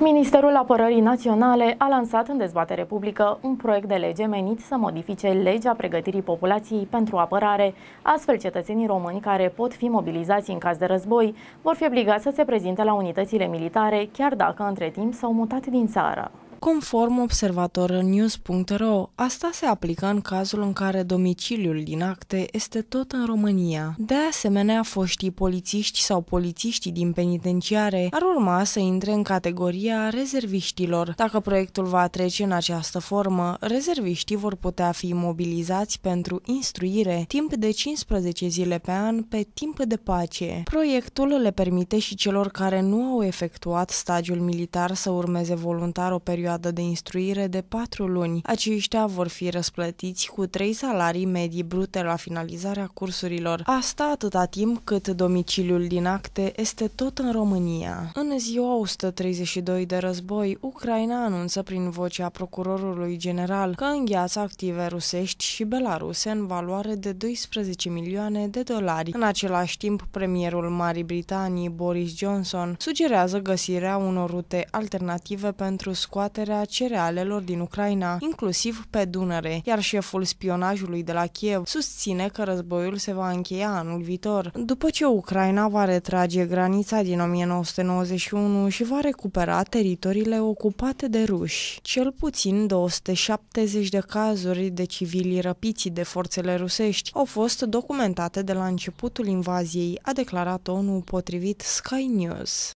Ministerul Apărării Naționale a lansat în dezbatere publică un proiect de lege menit să modifice legea pregătirii populației pentru apărare. Astfel, cetățenii români care pot fi mobilizați în caz de război vor fi obligați să se prezinte la unitățile militare, chiar dacă între timp s-au mutat din țară. Conform news.ro, asta se aplică în cazul în care domiciliul din acte este tot în România. De asemenea, foștii polițiști sau polițiștii din penitenciare ar urma să intre în categoria rezerviștilor. Dacă proiectul va trece în această formă, rezerviștii vor putea fi mobilizați pentru instruire timp de 15 zile pe an pe timp de pace. Proiectul le permite și celor care nu au efectuat stagiul militar să urmeze voluntar o perioadă perioadă de instruire de patru luni. Aceștia vor fi răsplătiți cu trei salarii medii brute la finalizarea cursurilor. Asta atâta timp cât domiciliul din acte este tot în România. În ziua 132 de război, Ucraina anunță prin vocea procurorului general că îngheață active rusești și belaruse în valoare de 12 milioane de dolari. În același timp, premierul Marii Britanii, Boris Johnson, sugerează găsirea unor rute alternative pentru scoate abaterea cerealelor din Ucraina, inclusiv pe Dunăre, iar șeful spionajului de la Kiev susține că războiul se va încheia anul viitor. După ce Ucraina va retrage granița din 1991 și va recupera teritoriile ocupate de ruși, cel puțin 270 de cazuri de civili răpiți de forțele rusești au fost documentate de la începutul invaziei, a declarat ONU potrivit Sky News.